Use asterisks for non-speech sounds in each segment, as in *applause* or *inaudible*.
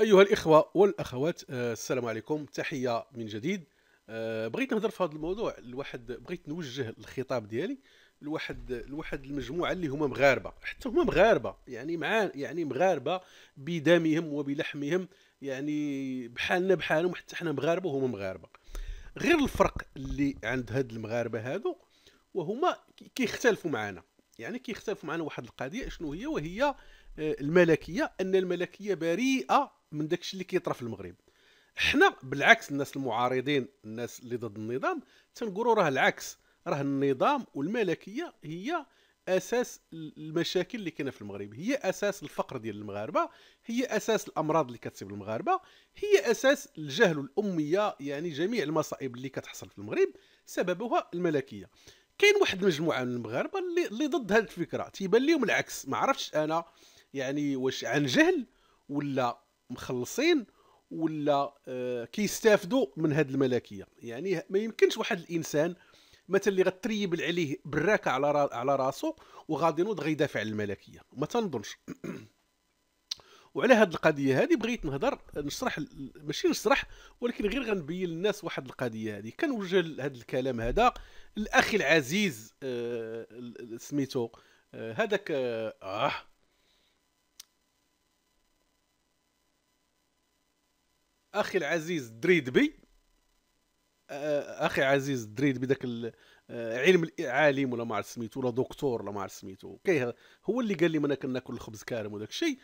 ايها الاخوه والاخوات آه، السلام عليكم تحيه من جديد آه، بغيت نهضر في هذا الموضوع لواحد بغيت نوجه الخطاب ديالي لواحد لواحد المجموعه اللي هما مغاربه حتى هما مغاربه يعني مع يعني مغاربه بدمهم وبلحمهم يعني بحالنا بحالهم حتى حنا مغاربه وهما مغاربه غير الفرق اللي عند هاد المغاربه هادو وهما كيختلفوا معنا يعني كيختلفوا معنا واحد القضيه شنو هي وهي آه، الملكيه ان الملكيه بريئه من داكشي اللي كيطرى في المغرب حنا بالعكس الناس المعارضين الناس اللي ضد النظام تنقولوا راه العكس راه النظام والملكيه هي اساس المشاكل اللي كاينه في المغرب هي اساس الفقر ديال المغاربه هي اساس الامراض اللي كتصيب المغاربه هي اساس الجهل والاميه يعني جميع المصائب اللي كتحصل في المغرب سببها الملكيه كاين واحد المجموعه من المغاربه اللي, اللي ضد هذه الفكره تيبان لهم العكس ما عرفتش انا يعني واش عن جهل ولا مخلصين ولا آه، كيستافدوا من هذه الملكيه يعني ما يمكنش واحد الانسان مثلا اللي غتريبل عليه براكه على على راسو وغادي ينوض غيدافع على الملكيه ما تنظنش *clears throat* وعلى هذه القضيه هذه بغيت نهضر نشرح ماشي نشرح ولكن غير غنبين للناس واحد القضيه هذه كنوجه هذا الكلام هذا الاخ العزيز آه، سميتو آه، هذاك اه اخي العزيز دريدبي آه، اخي عزيز دريدبي ذاك آه، علم عالم ولا ما عرفت سميتو ولا دكتور ولا ما عرفت سميتو هو اللي قال لي ما انا كناكل الخبز كارم وداك الشيء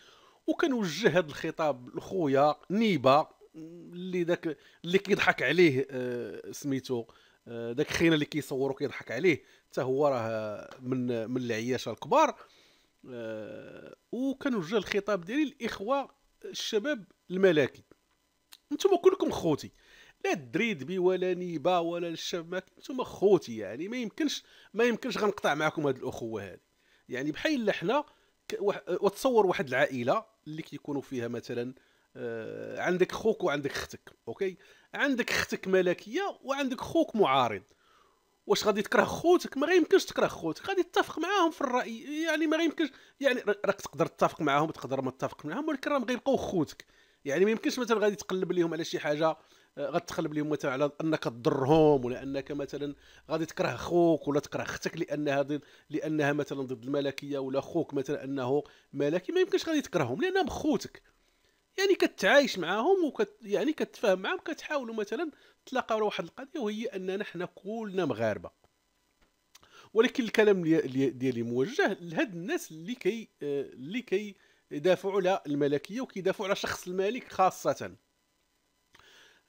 وكنوجه هذا الخطاب لخويا نيبا اللي ذاك اللي كيضحك عليه آه، سميتو ذاك خينا اللي كيصور كيضحك عليه حتى هو راه من من العياشه الكبار وكنوجه الخطاب ديالي للاخوه الشباب الملكي نتوما كلكم خوتي لا الدريدبي ولا نيبا ولا الشماك نتوما خوتي يعني ما يمكنش ما يمكنش غنقطع معكم هذه الاخوه هذه يعني بحال حنا وتصور واحد العائله اللي كيكونوا فيها مثلا آه، عندك خوك وعندك اختك اوكي عندك اختك ملكيه وعندك خوك معارض واش غادي تكره خوتك ما يمكنش تكره خوتك غادي تتفق معاهم في الراي يعني ما يمكنش يعني راك تقدر تتفق معاهم تقدر ما تتفق معاهم ولكن راهم غيبقاو خوتك يعني ما يمكنش مثلا غادي تقلب لهم على شي حاجه آه، غتقلب لهم مثلا على انك تضرهم ولا انك مثلا غادي تكره خوك ولا تكره اختك لانها ضد لانها مثلا ضد الملكيه ولا خوك مثلا انه ملكي ما يمكنش غادي تكرههم لانهم خوتك يعني كتعايش معاهم وكت يعني كتفاهم معاهم كتحاولوا مثلا تلاقاو على واحد القضيه وهي اننا حنا كلنا مغاربه ولكن الكلام ديالي موجه لهاد الناس اللي كي آه، اللي كي يدافعوا على الملكيه وكيدافعوا على شخص الملك خاصه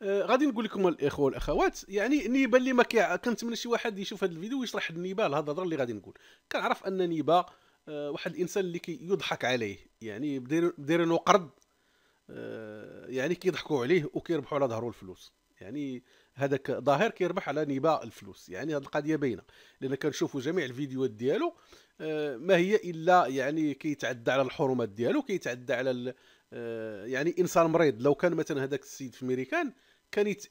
آه غادي نقول لكم الاخوه والاخوات يعني النيبه اللي ما كنتمنى شي واحد يشوف هذا الفيديو ويشرح النيبه هذا الهضره اللي غادي نقول كنعرف ان نيبه آه واحد الانسان اللي كي يضحك عليه يعني دايرينو قرض آه، يعني كيضحكوا عليه وكيربحوا على ظهره الفلوس يعني هذاك ظاهر كيربح على نباء الفلوس يعني هذه القضيه باينه لان كنشوفوا جميع الفيديوهات ديالو آه، ما هي الا يعني كيتعدى على الحرمات ديالو كيتعدى على آه، يعني انسان مريض لو كان مثلا هذاك السيد في ميريكان كان يت...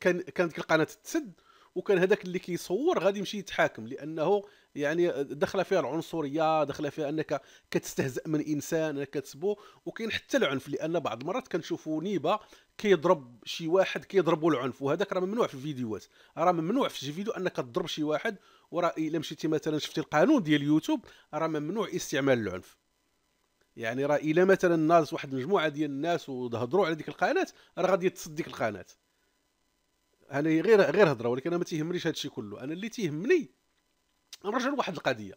كان كانت القناه تسد وكان هذاك اللي كيصور غادي يمشي يتحاكم لانه يعني دخل فيها العنصريه دخل فيها انك كتستهزئ من انسان انك كتسبو وكاين حتى العنف لان بعض المرات كنشوفوا نيبه كيضرب شي واحد كيضربوا العنف وهذاك راه ممنوع في الفيديوهات راه ممنوع في شي فيديو انك تضرب شي واحد وراه الا مشيتي مثلا شفتي القانون ديال يوتيوب راه ممنوع استعمال العنف يعني راه الا مثلا ناس واحد المجموعه ديال الناس وهضروا على ديك القناه راه غادي تصد ديك القناه انا غير غير هضره ولكن انا ما تيهمنيش هذا الشيء كله انا اللي تيهمني نرجع لواحد القضيه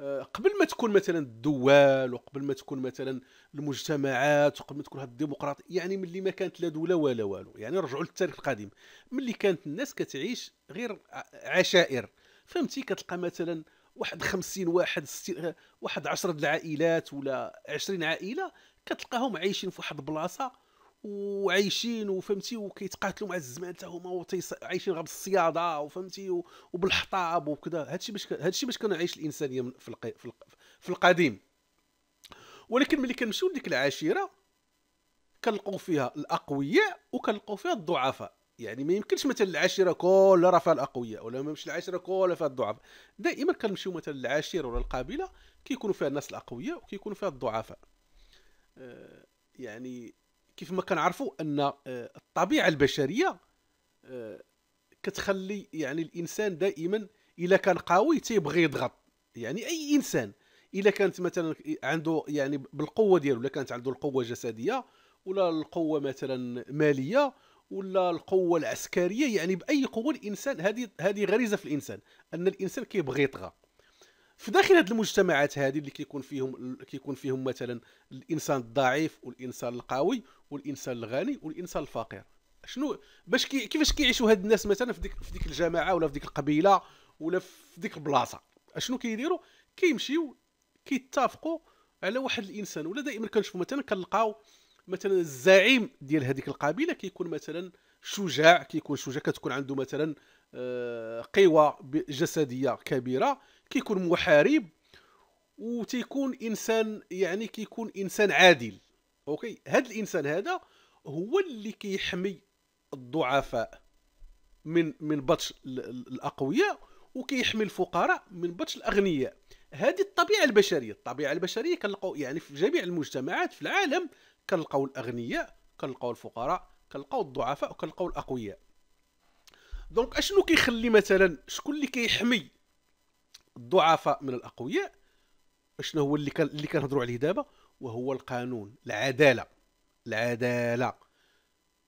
آه، قبل ما تكون مثلا الدول وقبل ما تكون مثلا المجتمعات وقبل ما تكون هذه الديمقراطيه يعني ملي ما كانت لا دوله ولا والو يعني نرجعوا للتاريخ القديم ملي كانت الناس كتعيش غير عشائر فهمتي كتلقى مثلا واحد 50 واحد ستين واحد 10 العائلات ولا 20 عائله كتلقاهم عايشين في واحد البلاصه وعايشين وفهمتي وكيتقاتلوا مع الزمان حتى هما عايشين غير بالصياده وفهمتي وبالحطاب وكذا هادشي باش هادشي باش كان عايش الانسانيه في, الق... في, الق... في القديم ولكن ملي كنمشيو لديك العشيره كنلقاو فيها الاقوياء وكنلقاو فيها الضعفاء يعني ما يمكنش مثلا العاشره كلها راه الاقوياء ولا ما يمكنش العاشره كلها فيها الضعفاء دائما كنمشيو مثلا العاشره ولا القبيله كيكونوا فيها الناس الاقوياء وكيكونوا فيها الضعفاء آه، يعني كيف ما كنعرفوا ان آه، الطبيعه البشريه آه، كتخلي يعني الانسان دائما الا كان قوي تيبغي يضغط يعني اي انسان الا كانت مثلا عنده يعني بالقوه ديالو الا كانت عنده القوه الجسديه ولا القوه مثلا ماليه ولا القوه العسكريه يعني باي قوه الانسان هذه هذه غريزه في الانسان ان الانسان كيبغي يطغى في داخل هذه المجتمعات هذه اللي كيكون فيهم كيكون فيهم مثلا الانسان الضعيف والانسان القوي والانسان الغني والانسان الفقير شنو باش كي كيفاش كيعيشوا هاد الناس مثلا في ديك في ديك الجماعه ولا في ديك القبيله ولا في ديك البلاصه اشنو كيديروا كيمشيو كيتفقوا على واحد الانسان ولا دائما كنشوفوا مثلا كنلقاو مثلا الزعيم ديال هذيك القبيله كيكون مثلا شجاع كيكون شجاع كتكون عنده مثلا آه، قوى جسديه كبيره كيكون محارب وتيكون انسان يعني كيكون انسان عادل اوكي هذا الانسان هذا هو اللي كيحمي الضعفاء من من بطش الاقوياء وكيحمي الفقراء من بطش الاغنياء هذه الطبيعه البشريه الطبيعه البشريه كنلقاو يعني في جميع المجتمعات في العالم كنلقاو الاغنياء كنلقاو الفقراء كنلقاو الضعفاء وكنلقاو الاقوياء دونك اشنو كيخلي مثلا شكون اللي كيحمي الضعفاء من الاقوياء اشنو هو اللي كان اللي كنهضروا عليه دابا وهو القانون العداله العداله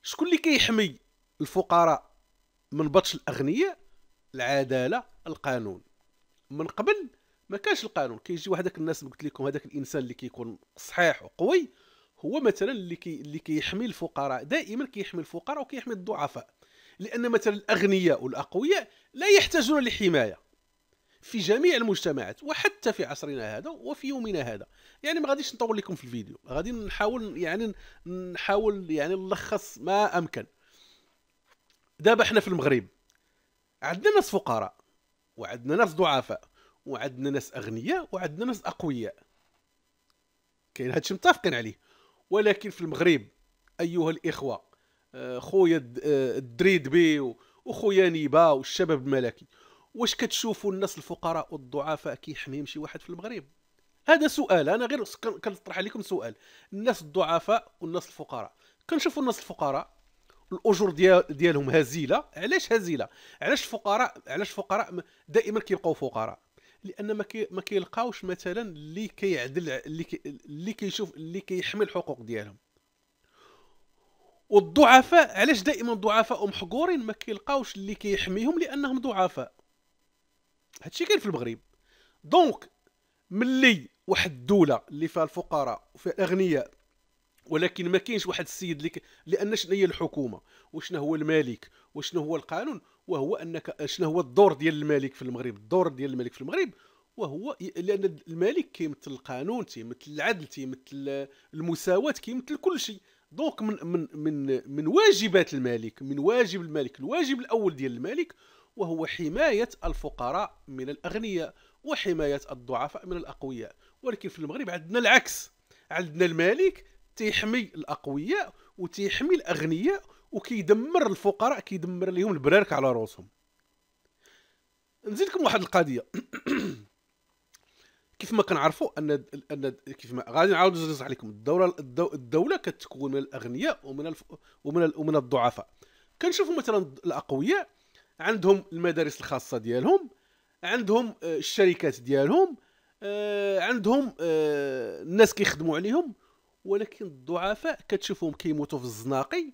شكون اللي كيحمي الفقراء من بطش الاغنياء العداله القانون من قبل ما كانش القانون كيجي واحد الناس قلت لكم هذاك الانسان اللي كيكون صحيح وقوي هو مثلا اللي كي اللي كيحمي الفقراء دائما كيحمي الفقراء وكيحمي الضعفاء لان مثلا الاغنياء والاقوياء لا يحتاجون لحمايه في جميع المجتمعات وحتى في عصرنا هذا وفي يومنا هذا يعني ما غاديش نطول لكم في الفيديو غادي نحاول يعني نحاول يعني نلخص ما امكن دابا حنا في المغرب عندنا ناس فقراء وعندنا ناس ضعفاء وعندنا ناس اغنياء وعندنا ناس اقوياء كاين هادشي متفقين عليه ولكن في المغرب ايها الاخوه آه، خويا آه، الدريدبي وخويا نيبا والشباب الملكي واش كتشوفوا الناس الفقراء والضعفاء كيحميهم شي واحد في المغرب هذا سؤال انا غير كنطرح عليكم سؤال الناس الضعفاء والناس الفقراء كنشوفوا الناس الفقراء الاجور ديال ديالهم هزيله علاش هزيله علاش الفقراء علاش الفقراء دائما كيبقاو فقراء لان ما كي ما كيلقاوش مثلا اللي كيعدل اللي كي اللي كيشوف اللي كيحمي الحقوق ديالهم والضعفاء علاش دائما ضعفاء ومحقورين ما كيلقاوش اللي كيحميهم لانهم ضعفاء هادشي كاين في المغرب دونك ملي واحد الدوله اللي فيها الفقراء وفيها الاغنياء ولكن ما كاينش واحد السيد لك لان شنو هي الحكومه وشنو هو الملك وشنو هو القانون وهو انك شنو هو الدور ديال الملك في المغرب الدور ديال الملك في المغرب وهو لان الملك كيمثل القانون تيمثل العدل تيمثل المساواه كيمثل كل شيء دونك من من من من واجبات الملك من واجب الملك الواجب الاول ديال الملك وهو حمايه الفقراء من الاغنياء وحمايه الضعفاء من الاقوياء ولكن في المغرب عندنا العكس عندنا الملك تيحمي الاقوياء وتيحمي الاغنياء وكيدمر الفقراء كيدمر ليهم البرارك على رؤوسهم نزيدكم واحد القضيه *clears throat* كيف ما كنعرفوا ان ان كيف ما غادي نعاود نزرز عليكم الدوله الدوله كتكون من الاغنياء ومن الف... ومن ال... ومن الضعفاء كنشوفوا مثلا الاقوياء عندهم المدارس الخاصه ديالهم عندهم آه، الشركات ديالهم آه، عندهم آه، الناس كيخدموا عليهم ولكن الضعفاء كتشوفهم كيموتوا في الزناقي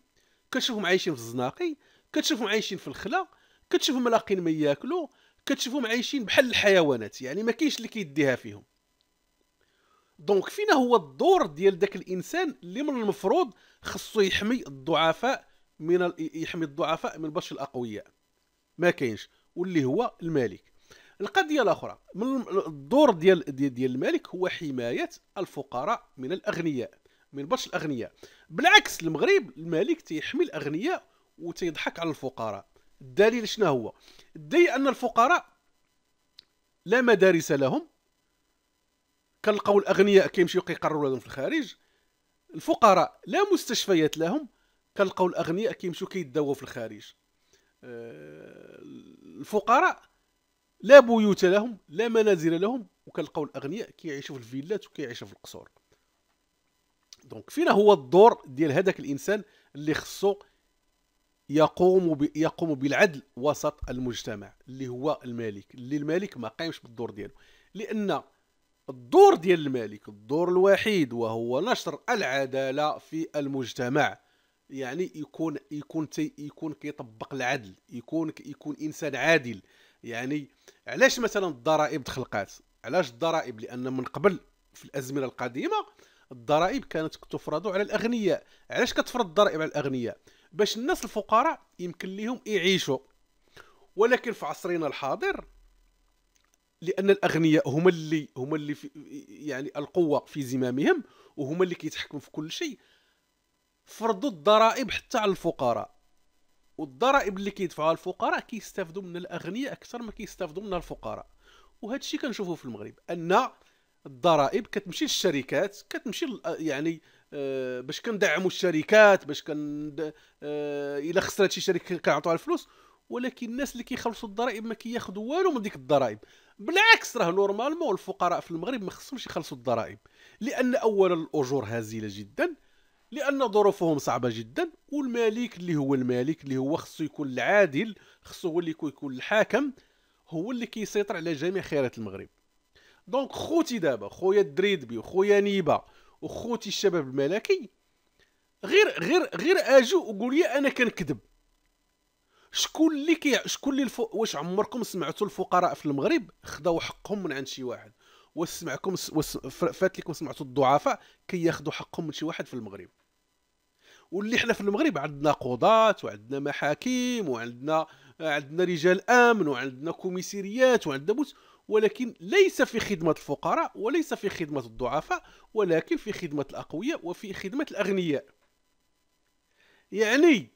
كتشوفهم عايشين في الزناقي كتشوفهم عايشين في الخلا كتشوفهم لاقين ما ياكلوا كتشوفهم عايشين بحال الحيوانات يعني ما كاينش اللي كيديها فيهم دونك فينا هو الدور ديال داك الانسان اللي من المفروض خصو يحمي الضعفاء من ال... يحمي الضعفاء من باش الاقوياء ما كاينش واللي هو الملك القضيه الاخرى من الدور ديال ديال الملك هو حمايه الفقراء من الاغنياء من برش الاغنياء بالعكس المغرب الملك تيحمي الاغنياء وتيضحك على الفقراء الدليل شنو هو الدليل ان الفقراء لا مدارس لهم كنلقاو الاغنياء كيمشيو كيقروا ولادهم في الخارج الفقراء لا مستشفيات لهم كنلقاو الاغنياء كيمشيو كيداووا في الخارج آه، الفقراء لا بيوت لهم لا منازل لهم وكنلقاو الاغنياء كيعيشوا في الفيلات وكيعيشوا في القصور دونك فين هو الدور ديال هذاك الانسان اللي خصو يقوم ب... يقوم بالعدل وسط المجتمع اللي هو الملك اللي الملك ما قايمش بالدور ديالو لان الدور ديال الملك الدور الوحيد وهو نشر العداله في المجتمع يعني يكون يكون تي يكون كيطبق العدل يكون يكون انسان عادل يعني علاش مثلا الضرائب تخلقات علاش الضرائب لان من قبل في الازمنه القديمه الضرائب كانت تفرض على الاغنياء علاش كتفرض الضرائب على الاغنياء باش الناس الفقراء يمكن لهم يعيشوا ولكن في عصرنا الحاضر لان الاغنياء هما اللي هما اللي في يعني القوه في زمامهم وهما اللي كيتحكموا في كل شيء فرضوا الضرائب حتى على الفقراء والضرائب اللي كيدفعوها الفقراء كيستافدوا من الاغنياء اكثر ما كيستافدوا منها الفقراء وهذا الشيء كنشوفوه في المغرب ان الضرائب كتمشي للشركات كتمشي آه، يعني آه، باش كندعموا الشركات باش كن آه، الا خسرت شي شركه كنعطوها الفلوس ولكن الناس اللي كيخلصوا الضرائب ما كياخذوا والو من ديك الضرائب بالعكس راه نورمالمون الفقراء في المغرب ما خصهمش يخلصوا الضرائب لان اولا الاجور هزيله جدا لان ظروفهم صعبه جدا والملك اللي هو الملك اللي هو خصو يكون العادل خصو هو اللي يكون الحاكم هو اللي كيسيطر على جميع خيرات المغرب دونك خوتي دابا خويا الدريدبي وخويا نيبا وخوتي الشباب الملكي غير غير غير اجو وقول لي انا كنكذب شكون اللي كي شكون اللي الفو... واش عمركم سمعتوا الفقراء في المغرب خداو حقهم من عند شي واحد واش سمعكم وس... فات لكم سمعتوا الضعفاء كياخذوا كي حقهم من شي واحد في المغرب واللي حنا في المغرب عندنا قضاة وعندنا محاكم وعندنا عندنا رجال امن وعندنا كوميسيريات وعندنا بوت ولكن ليس في خدمة الفقراء وليس في خدمة الضعفاء ولكن في خدمة الأقوياء وفي خدمة الأغنياء يعني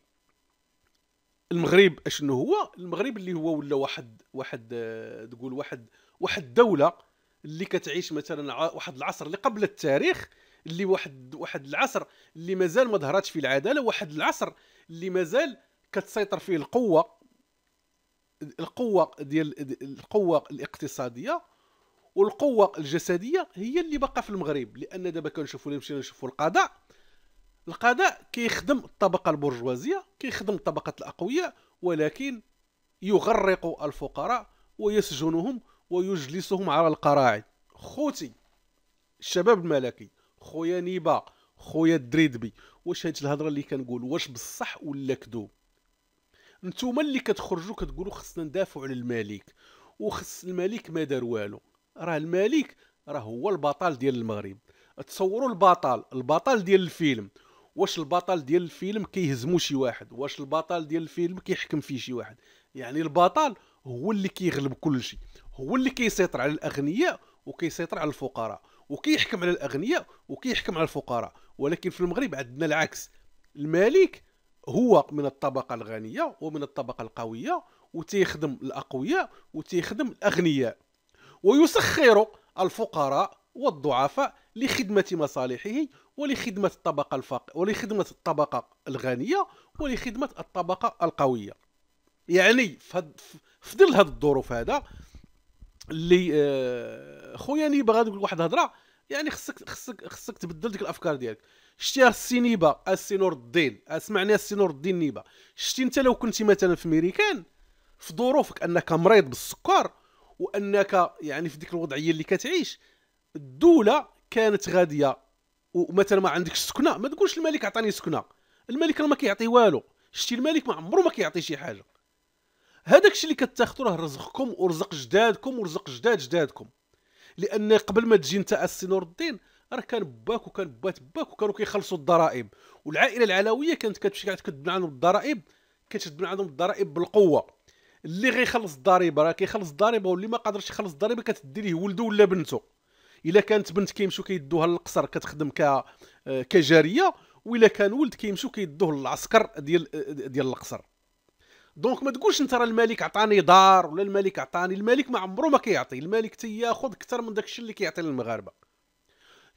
المغرب اشنو هو المغرب اللي هو ولا واحد واحد تقول واحد واحد دولة اللي كتعيش مثلا واحد العصر اللي قبل التاريخ اللي واحد واحد العصر اللي مازال ما ظهرتش فيه العدالة واحد العصر اللي مازال كتسيطر فيه القوة القوه ديال القوه الاقتصاديه والقوه الجسديه هي اللي باقا في المغرب لان دابا كنشوفوا اللي مشينا نشوفوا القضاء القضاء كيخدم الطبقه البرجوازيه كيخدم طبقه الاقوياء ولكن يغرق الفقراء ويسجنهم ويجلسهم على القراعي خوتي الشباب الملكي خويا نيبا خويا الدريدبي واش هاد الهضره اللي كنقول واش بصح ولا كذوب نتوما اللي كتخرجوا كتقولوا خصنا ندافعوا على الملك وخص الملك ما دار والو راه الملك راه هو البطل ديال المغرب تصوروا البطل البطل ديال الفيلم واش البطل ديال الفيلم كيهزمو شي واحد واش البطل ديال الفيلم كيحكم فيه شي واحد يعني البطل هو اللي كيغلب كل شيء هو اللي كيسيطر على الاغنياء وكيسيطر على الفقراء وكيحكم على الاغنياء وكيحكم على الفقراء ولكن في المغرب عندنا العكس الملك هو من الطبقه الغنيه ومن الطبقه القويه وتيخدم الاقوياء وتيخدم الاغنياء ويسخر الفقراء والضعفاء لخدمه مصالحه ولخدمه الطبقه الفق ولخدمه الطبقه الغنيه ولخدمه الطبقه القويه يعني في ظل هذه الظروف هذا اللي آه، خويا يعني بغا نقول واحد الهضره يعني خصك خصك خصك تبدل ديك الافكار ديالك شتي السي السينور السي نور الدين اسمعني السي نور الدين نيبا شتي انت لو كنتي مثلا في ميريكان في ظروفك انك مريض بالسكر وانك يعني في ديك الوضعيه اللي كتعيش الدوله كانت غاديه ومثلا ما عندكش سكنه ما تقولش الملك عطاني سكنه الملك راه ما كيعطي والو شتي الملك ما عمره ما كيعطي شي حاجه هذاك الشيء اللي كتاخذوا راه رزقكم ورزق جدادكم ورزق جداد جدادكم لان قبل ما تجي انت السي نور الدين راه كان باك وكان بات باك وكانوا كيخلصوا الضرائب والعائله العلويه كانت كتمشي من عنهم الضرائب كتشد من عندهم الضرائب بالقوه اللي غيخلص الضريبه راه كيخلص الضريبه واللي ما قادرش يخلص الضريبه كتدي ليه ولده ولا بنته الا كانت بنت كيمشيو كيدوها للقصر كتخدم ك آه، كجاريه والا كان ولد كيمشيو كيدوه للعسكر ديال آه، ديال القصر دونك ما تقولش انت راه الملك عطاني دار ولا الملك عطاني الملك ما عمره ما كيعطي الملك تياخذ اكثر من داكشي اللي كيعطي للمغاربه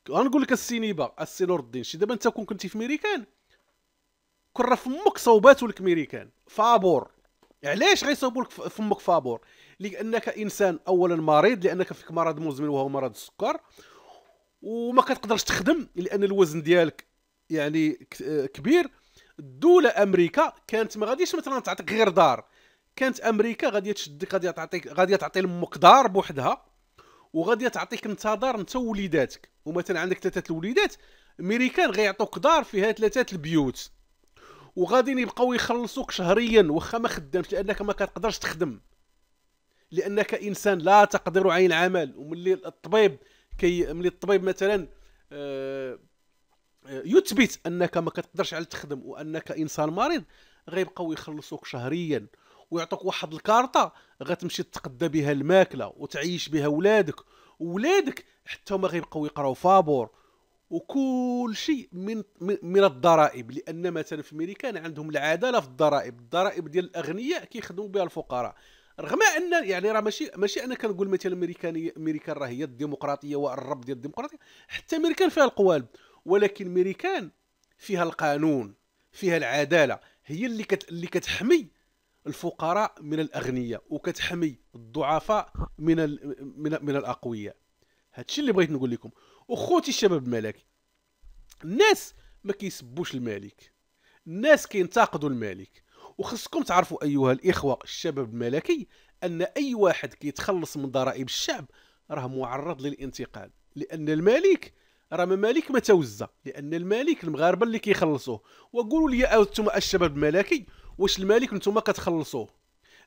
غنقول لك السينيبا السي نور الدين شي دابا انت كون كنتي في ميريكان كون راه فمك صوباتو لك ميريكان فابور علاش غيصوبوا لك فمك فابور لانك انسان اولا مريض لانك فيك مرض مزمن وهو مرض السكر وما كتقدرش تخدم لان الوزن ديالك يعني كبير الدوله امريكا كانت ما غاديش مثلا تعطيك غير دار كانت امريكا غادي تشدك غادي تعطيك غادي تعطي المقدار بوحدها وغادي تعطيك انت دار انت ووليداتك ومثلا عندك ثلاثه الوليدات امريكان غيعطوك دار فيها ثلاثه البيوت وغاديين يبقاو يخلصوك شهريا واخا ما خدامش لانك ما كتقدرش تخدم لانك انسان لا تقدر عين العمل وملي الطبيب كي ملي الطبيب مثلا آه يثبت انك ما كتقدرش على تخدم وانك انسان مريض غيبقاو يخلصوك شهريا ويعطوك واحد الكارطه غتمشي تقدى بها الماكله وتعيش بها ولادك ولادك حتى هما غيبقاو يقراو فابور وكل شيء من من الضرائب لان مثلا في امريكان عندهم العداله في الضرائب الضرائب ديال الاغنياء كيخدموا بها الفقراء رغم ان يعني راه ماشي ماشي انا كنقول مثلا الامريكانيه امريكان راه هي الديمقراطيه والرب ديال الديمقراطيه حتى امريكان فيها القوالب ولكن ميريكان فيها القانون فيها العداله هي اللي كت... اللي كتحمي الفقراء من الاغنياء وكتحمي الضعفاء من ال... من, من الاقوياء هادشي اللي بغيت نقول لكم اخوتي الشباب الملكي الناس ما كيسبوش الملك الناس كينتقدوا الملك وخصكم تعرفوا ايها الاخوه الشباب الملكي ان اي واحد كيتخلص من ضرائب الشعب راه معرض للانتقاد لان الملك راه ما مالك ما توزى لان المالك المغاربه اللي كيخلصوه وقولوا لي انتم الشباب الملكي واش المالك انتم كتخلصوه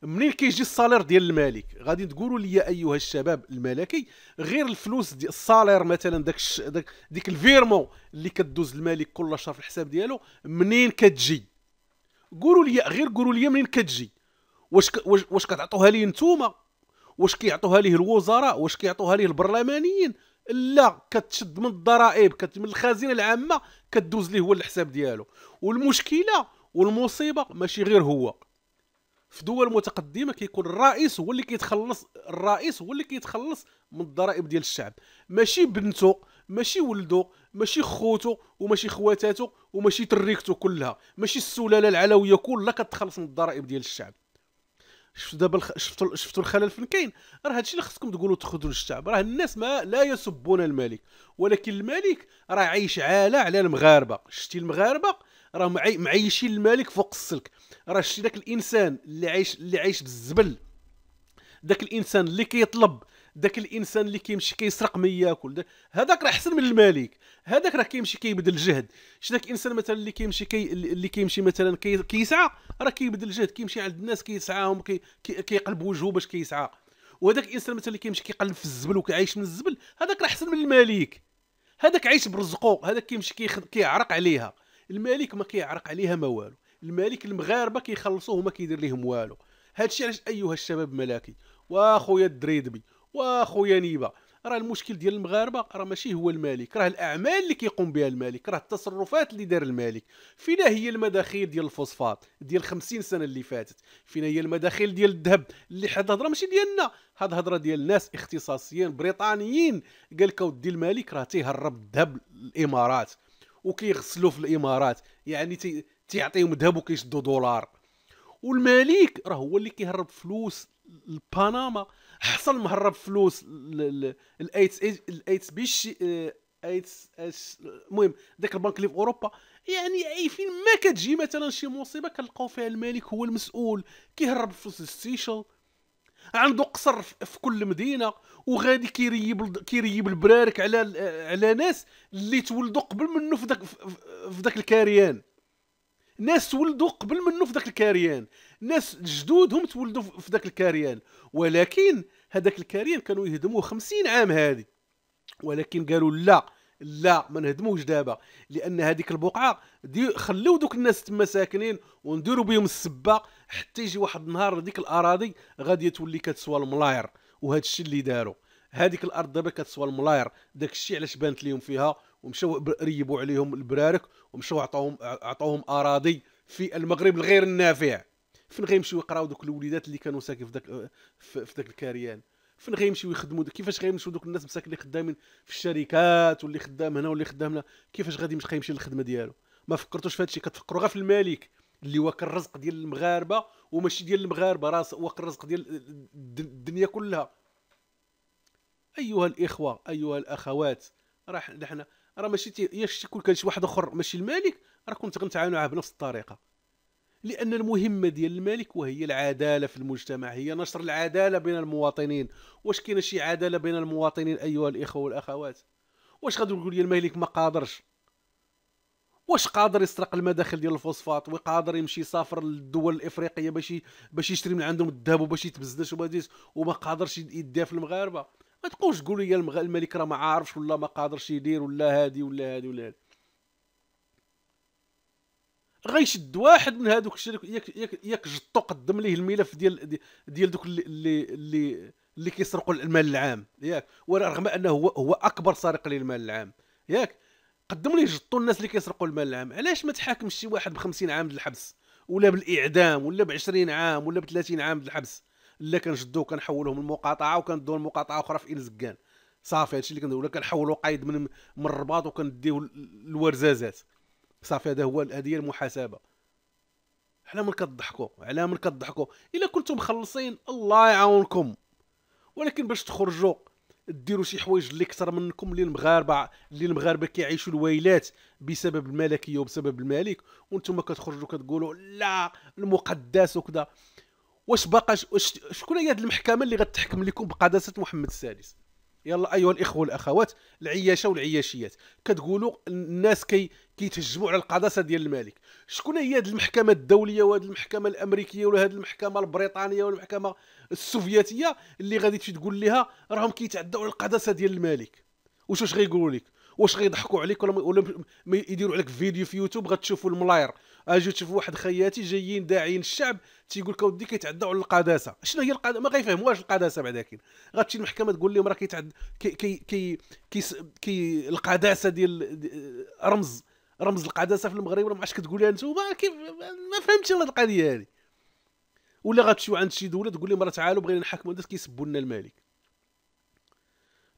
منين كيجي الصالير ديال المالك غادي تقولوا لي ايها الشباب الملكي غير الفلوس ديال الصالير مثلا داك داك ديك الفيرمون اللي كدوز المالك كل شهر في الحساب ديالو منين كتجي قولوا لي غير قولوا لي منين كتجي واش واش, واش كتعطوها لي نتوما واش كيعطوها ليه الوزراء واش كيعطوها ليه البرلمانيين لا كتشد من الضرائب من الخزينه العامه كدوز ليه هو الحساب ديالو والمشكله والمصيبه ماشي غير هو في دول متقدمه كيكون الرئيس هو اللي كيتخلص الرئيس هو اللي كيتخلص من الضرائب ديال الشعب ماشي بنته ماشي ولدو ماشي خوتو وماشي خواتاتو وماشي تريكتو كلها ماشي السلاله العلويه كلها كتخلص من الضرائب ديال الشعب شفتوا دابا شفتوا شفتوا الخلل فين كاين راه هادشي اللي خصكم تقولوا تخدوا للشعب راه الناس ما لا يسبون الملك ولكن الملك راه عايش عالة على المغاربه شتي المغاربه راه معيشين الملك فوق السلك راه شتي داك الانسان اللي عايش اللي عايش بالزبل داك الانسان اللي كيطلب كي داك الانسان اللي كيمشي كيسرق ما ياكل هذاك راه احسن من الملك هذاك راه كيمشي كيبذل جهد شي داك الانسان مثلا اللي كيمشي كي اللي كيمشي مثلا كي كيسعى راه كيبذل جهد كيمشي عند الناس كيسعاهم كي كيقلب كي وجهه باش كيسعى وهذاك الانسان مثلا اللي كيمشي كيقلب في الزبل وكيعيش من الزبل هذاك راه احسن من الملك هذاك عايش برزقه هذاك كيمشي كيعرق عليها الملك ما كيعرق عليها ما والو الملك المغاربه كيخلصوه وما كيدير لهم والو هادشي علاش ايها الشباب ملاكي واخويا الدريدبي واخويا نيبه راه المشكل ديال المغاربه راه ماشي هو الملك راه الاعمال اللي كيقوم بها الملك راه التصرفات اللي دار الملك فينا هي المداخيل ديال الفوسفات ديال 50 سنه اللي فاتت فينا هي المداخيل ديال الذهب اللي حد الهضره ماشي ديالنا هاد الهضره ديال ناس اختصاصيين بريطانيين قال لك ودي الملك راه تيهرب الذهب الامارات وكيغسلوا في الامارات يعني تي... تيعطيهم ذهب وكيشدوا دولار والملك راه هو اللي كيهرب فلوس لبنما حصل مهرب فلوس الايتس الايتس بيش ايتس المهم داك البنك اللي في اوروبا يعني اي فين ما كتجي مثلا شي مصيبه كنلقاو فيها الملك هو المسؤول كيهرب فلوس السيشل عنده قصر في كل مدينه وغادي كيريب كيريب البرارك على على ناس اللي تولدوا قبل منه في ذاك في ذاك الكاريان ناس تولدوا قبل منه في ذاك الكاريان ناس جدودهم تولدوا في ذاك الكاريان ولكن هذاك الكاريان كانوا يهدموه خمسين عام هذه ولكن قالوا لا لا ما نهدموش دابا لان هذيك البقعه دي خليو دوك الناس تما ساكنين ونديروا بهم السبه حتى يجي واحد النهار هذيك الاراضي غادي تولي كتسوى الملاير وهذا الشيء اللي داروا هذيك الارض دابا كتسوى الملاير داك الشيء علاش بانت لهم فيها ومشوا ريبوا عليهم البرارك ومشوا عطاوهم عطاوهم اراضي في المغرب الغير النافع فين غيمشيو يقراو دوك الوليدات اللي كانوا ساكن في داك في داك الكاريان فين غيمشيو يخدموا كيفاش غيمشيو دوك الناس مساكن اللي خدامين في الشركات واللي خدام هنا واللي خدام هنا كيفاش غادي يمشي غيمشي للخدمه ديالو ما فكرتوش في هادشي كتفكروا غير في الملك اللي هو الرزق ديال المغاربه وماشي ديال المغاربه راس هو الرزق ديال الدنيا كلها ايها الاخوه ايها الاخوات راح نحن راه ماشي يا شتي كان شي واحد اخر ماشي الملك راه كنت غنتعامل معاه بنفس الطريقه لان المهمه ديال الملك وهي العداله في المجتمع هي نشر العداله بين المواطنين واش كاينه شي عداله بين المواطنين ايها الاخوه والاخوات واش غادي تقول لي الملك ما قادرش واش قادر يسرق المداخل ديال الفوسفات وقادر يمشي يسافر للدول الافريقيه باش باش يشري من عندهم الذهب وباش يتبزدش وما قادرش يديها في المغاربه ما تقولش تقول لي الملك راه ما عارفش ولا ما قادرش يدير ولا هادي ولا هادي ولا هادي غيشد واحد من هادوك الشركة ياك ياك ياك جطو قدم ليه الملف ديال ديال دوك اللي اللي اللي كيسرقوا المال العام ياك ورغم انه هو هو اكبر سارق للمال العام ياك قدم ليه جطو الناس اللي كيسرقوا المال العام علاش ما تحاكمش شي واحد ب 50 عام الحبس ولا بالاعدام ولا ب 20 عام ولا ب 30 عام الحبس لا كنشدو وكنحولهم المقاطعه وكندو المقاطعه اخرى في انزكان صافي هادشي اللي كندير ولا كنحولو قايد من من الرباط وكنديه للورزازات صافي هذا هو هذه هي المحاسبه حنا من كضحكوا على من كضحكوا الا كنتم مخلصين الله يعاونكم ولكن باش تخرجوا ديروا شي حوايج اللي كثر منكم اللي المغاربه اللي المغاربه كيعيشوا الويلات بسبب الملكيه وبسبب الملك وانتم كتخرجوا كتقولوا لا المقدس وكذا واش باقا شكون هي هذه المحكمه اللي غتحكم لكم بقداسه محمد السادس يلا ايها الاخوه والاخوات العياشه والعياشيات كتقولوا الناس كي كيتهجموا على القداسه ديال الملك شكون هي هذه المحكمه الدوليه وهذه المحكمه الامريكيه ولا هذه المحكمه البريطانيه ولا المحكمه السوفيتيه اللي غادي تمشي تقول لها راهم كيتعدوا على القداسه ديال الملك واش واش غيقولوا لك واش غيضحكوا عليك ولا ولا يديروا عليك فيديو في يوتيوب غتشوفوا الملاير اجي تشوف واحد خياتي جايين داعين الشعب تيقول لك اودي كيتعداو على القداسه شنو هي القداسه ما واش القداسه بعدا كاين غتمشي المحكمه تقول لهم راه كيتعد كي كي كي, كي, كي القداسه ديال دي رمز رمز القداسه في المغرب راه ما عرفتش كتقولها نتوما كيف ما فهمتش انا القضيه هذه ولا غتمشيو عند شي دوله تقول لهم راه تعالوا بغينا نحكموا الناس كيسبوا لنا الملك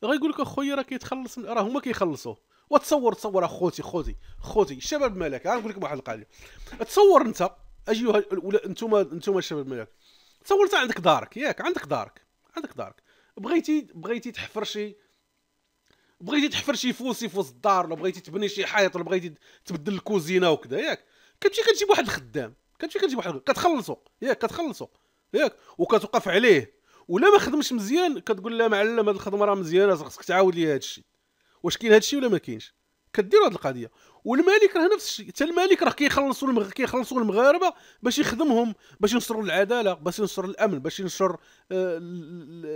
غيقول لك اخويا راه كيتخلص راه هما كيخلصوه وتصور تصور اخوتي خوتي خوتي شباب الملك غنقول لكم واحد القضيه تصور انت ايها انتم انتم شباب الملك تصور انت عندك دارك ياك عندك دارك عندك دارك بغيتي بغيتي تحفر شي بغيتي تحفر شي فوسي في وسط الدار ولا بغيتي تبني شي حيط ولا بغيتي تبدل الكوزينه وكذا ياك كتمشي كتجيب واحد الخدام كتمشي كتجيب واحد كتخلصو ياك كتخلصو ياك وكتوقف عليه ولا ما خدمش مزيان كتقول لا معلم هاد الخدمه راه مزيانه خصك تعاود لي هادشي واش كاين هادشي ولا ما كاينش كدير هاد القضيه والمالك راه نفس الشيء حتى الملك راه كيخلصوا المغ... كيخلصوا المغاربه باش يخدمهم باش ينصروا العداله باش ينصروا الامن باش ينشر آه،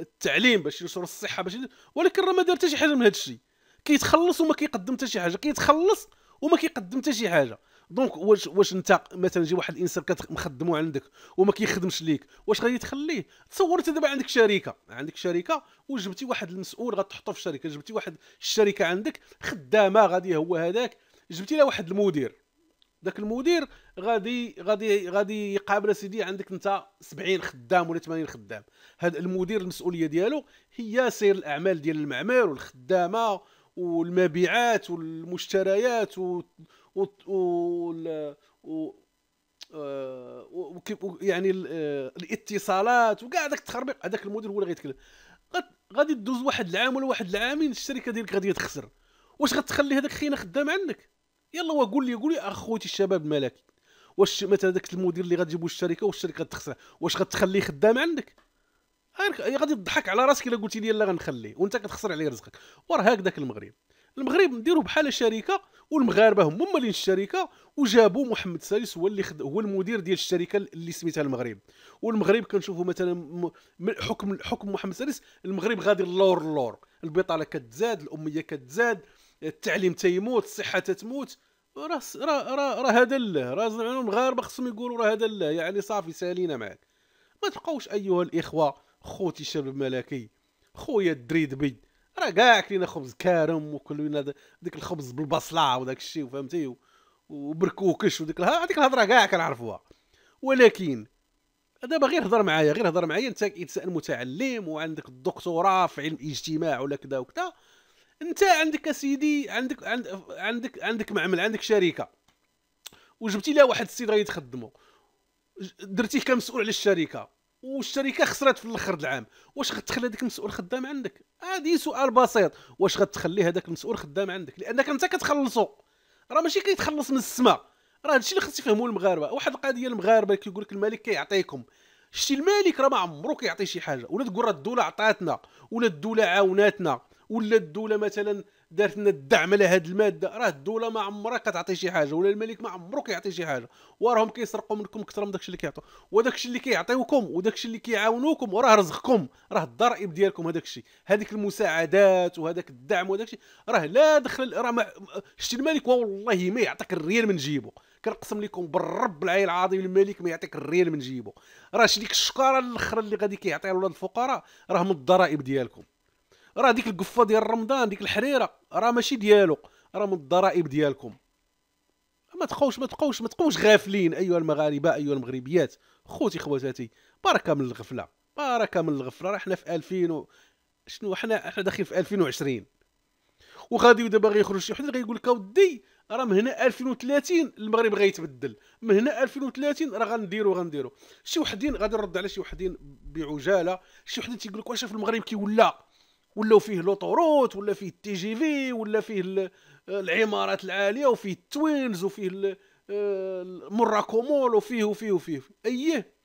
التعليم باش ينشر الصحه باش ولكن راه ما دار حتى شي حاجه من هادشي كيتخلص وما كيقدم حتى شي حاجه كيتخلص وما كيقدم حتى شي حاجه دونك واش واش انت مثلا جي واحد الانسان مخدمو عندك وما كيخدمش ليك واش غادي تخليه تصور انت دابا عندك شركه عندك شركه وجبتي واحد المسؤول غتحطو في الشركه جبتي واحد الشركه عندك خدامه غادي هو هذاك جبتي له واحد المدير ذاك المدير غادي غادي غادي يقابل سيدي عندك انت 70 خدام ولا 80 خدام هذا المدير المسؤوليه ديالو هي سير الاعمال ديال المعمار والخدامه والمبيعات والمشتريات آه، و يعني آه، الاتصالات وكاع هذاك التخربيق هذاك المدير هو اللي غيتكلم غادي دوز واحد العام ولا واحد العامين الشركه ديالك غادي تخسر واش غتخلي هذاك خينا خدام عندك يلا وقول لي قول لي اخوتي الشباب الملكي واش مثلا داك المدير اللي غتجيبو الشركه والشركه تخسر واش غتخليه خدام عندك غادي تضحك على راسك الا قلتي لي لا غنخليه وانت كتخسر عليه رزقك وراه هكذاك المغرب المغرب نديرو بحال شركه والمغاربه هما مولين الشركه وجابوا محمد السادس هو اللي خد هو المدير ديال الشركه اللي سميتها المغرب والمغرب كنشوفوا مثلا حكم حكم محمد السادس المغرب غادي اللور اللور البطاله كتزاد الاميه كتزاد التعليم تيموت الصحه تتموت راه راه راه هذا لا راه المغاربه خصهم يقولوا راه هذا لا يعني صافي سالينا معاك ما تبقاوش ايها الاخوه خوتي الشباب الملكي خويا الدريدبي راه كاع كلينا خبز كارم وكلينا ديك الخبز بالبصله وداك الشيء فهمتي وبركوكش وديك هذيك الهضره كاع كنعرفوها ولكن دابا غير هضر معايا غير هضر معايا انت انسان متعلم وعندك الدكتوراه في علم الاجتماع ولا كذا وكذا انت عندك اسيدي عندك عند عندك عندك معمل عندك شركه وجبتي لها واحد السيد غادي تخدمو درتيه كمسؤول على الشركه والشركه خسرت في الاخر العام واش غتخلي هذاك المسؤول خدام عندك هذه سؤال بسيط واش غتخلي هذاك المسؤول خدام عندك لانك انت كتخلصو راه ماشي كيتخلص من السماء راه هادشي اللي خص يفهموه المغاربه واحد القضيه المغاربه كيقول لك الملك كيعطيكم شتي الملك راه ما عمرو كيعطي شي حاجه ولا تقول راه الدوله عطاتنا ولا الدوله عاوناتنا ولا الدوله مثلا دارت لنا الدعم على هذه الماده راه الدوله ما عمرها كتعطي شي حاجه ولا الملك ما عمرو كيعطي شي حاجه وراهم كيسرقوا منكم اكثر من داكشي اللي كيعطوا وداكشي اللي كيعطيوكم وداكشي اللي كيعاونوكم وراه رزقكم راه الضرائب ديالكم هذاك الشيء هذيك المساعدات وهذاك الدعم وهذاك الشيء راه لا دخل راه شتي الملك والله ما يعطيك الريال من جيبه كنقسم لكم بالرب العلي العظيم الملك ما يعطيك الريال من جيبه راه شديك الشكاره الاخرى اللي غادي كيعطيها لولاد الفقراء راه من الضرائب ديالكم راه ديك القفه ديال رمضان ديك الحريره راه ماشي ديالو راه من الضرائب ديالكم ما تقوش ما تقوش ما تقوش غافلين ايها المغاربه ايها المغربيات خوتي خواتاتي بركه من الغفله بركه من الغفله راه حنا في 2000 و... شنو حنا حنا داخلين في 2020 وغادي دابا غيخرج شي واحد غيقول لك اودي راه من هنا 2030 المغرب غيتبدل من هنا 2030 راه غنديرو غنديرو شي وحدين غادي نرد على شي وحدين بعجاله شي وحدين تيقول لك واش في المغرب كيولى ولا فيه لوطوروت ولا فيه التي جي في ولا فيه العمارات العاليه وفيه التوينز وفيه آه، مراكومول وفيه وفيه وفيه اييه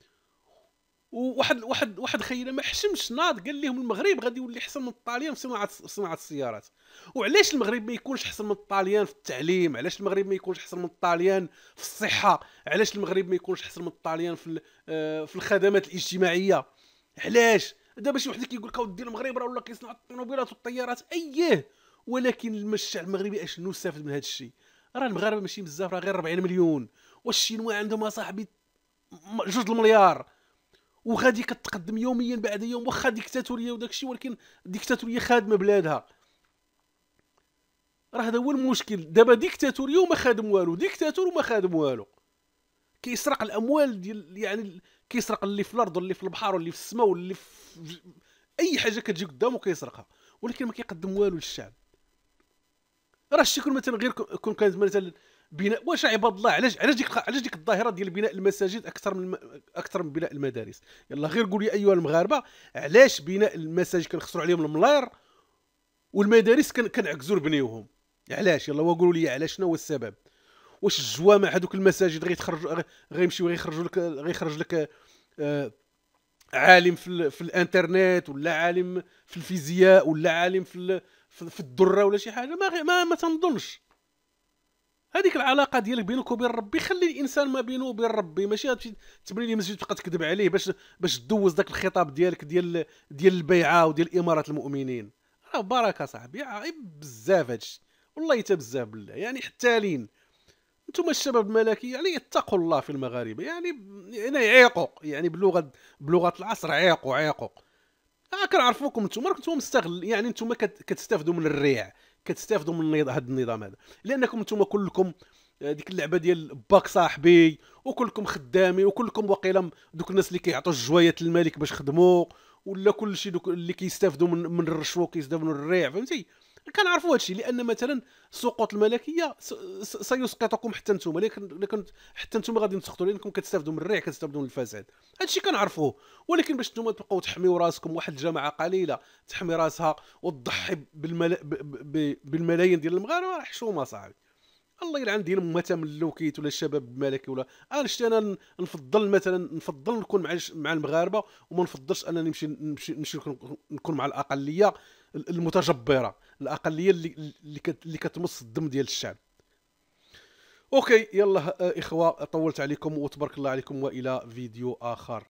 وواحد واحد واحد خينا ما حشمش ناض قال لهم المغرب غادي يولي احسن من الطاليان في صناعه صناعه السيارات وعلاش المغرب ما يكونش احسن من الطاليان في التعليم علاش المغرب ما يكونش احسن من الطاليان في الصحه علاش المغرب ما يكونش احسن من الطاليان في آه، في الخدمات الاجتماعيه علاش دابا شي واحد كيقول لك اودي المغرب راه ولا كيصنع الطوموبيلات والطيارات اييه ولكن المشعل المغربي اشنو استفاد من هذا الشيء راه المغاربه ماشي بزاف راه غير 40 مليون والشينوا عندهم اصاحبي جوج المليار وغادي كتقدم يوميا بعد يوم واخا ديكتاتوريه وداك الشيء ولكن ديكتاتوريه خادمه بلادها راه هذا هو المشكل دابا ديكتاتوريه وما خادم والو ديكتاتور وما خادم والو كيسرق الاموال ديال يعني كيسرق اللي في الارض واللي في البحر واللي في السماء واللي في اي حاجه كتجي قدامه كيسرقها ولكن ما كيقدم والو للشعب راه الشيء كون مثلا غير كون كانت مثلا بناء واش عباد الله علاش علاش ديك علاش ديك الظاهره ديال بناء المساجد اكثر من اكثر من بناء المدارس يلا غير قول لي ايها المغاربه علاش بناء المساجد كنخسروا عليهم الملاير والمدارس كنعكزوا نبنيوهم علاش يلا وقولوا لي علاش شنو هو السبب واش الجوامع هذوك المساجد غيتخرجوا غيمشيو غيخرجوا لك غيخرج لك آه، عالم في, في الانترنت ولا عالم في الفيزياء ولا عالم في في الدره ولا شي حاجه ما غي... ما, ما تنظنش هذيك العلاقه ديالك بينك وبين ربي خلي الانسان ما بينه وبين ربي ماشي غتمشي تبني لي مسجد تبقى تكذب عليه باش باش تدوز داك الخطاب ديالك ديال ديال البيعه وديال اماره المؤمنين راه بركه صاحبي عيب بزاف هادشي والله حتى بزاف بالله يعني حتى لين انتم الشباب الملكي يعني اتقوا الله في المغاربه يعني يعني عيقوا يعني بلغه بلغه العصر عيقوا عيقوا آه، كنعرفوكم انتم راكم انتم مستغل يعني انتم كتستافدوا من الريع كتستافدوا من هذا النظام هذا لانكم انتم كلكم آه، ديك اللعبه ديال باك صاحبي وكلكم خدامي وكلكم وقيلا دوك الناس اللي كيعطوا الجوايات للملك باش خدموا ولا كلشي دوك اللي كيستافدوا من من الرشوه كيستافدوا من الريع فهمتي كنعرفوا هادشي لان مثلا سقوط الملكيه سيسقطكم حتى نتوما لكن حتى نتوما غادي تسقطوا لانكم كتستافدوا من الريع كتستافدوا من الفساد هادشي كنعرفوه ولكن باش نتوما تبقاو تحميو راسكم واحد الجماعه قليله تحمي راسها وتضحي بالملا... ب... ب... بالملايين ديال المغاربه راه حشومه صاحبي الله يلعن ديال متى من اللوكيت ولا الشباب الملكي ولا انا شتي انا نفضل مثلا نفضل نكون مع مع المغاربه وما نفضلش انني نمشي نمشي نكون مع الاقليه المتجبره الاقليه اللي اللي كتمص الدم ديال الشعب اوكي يلا آه، اخوه طولت عليكم وتبارك الله عليكم والى فيديو اخر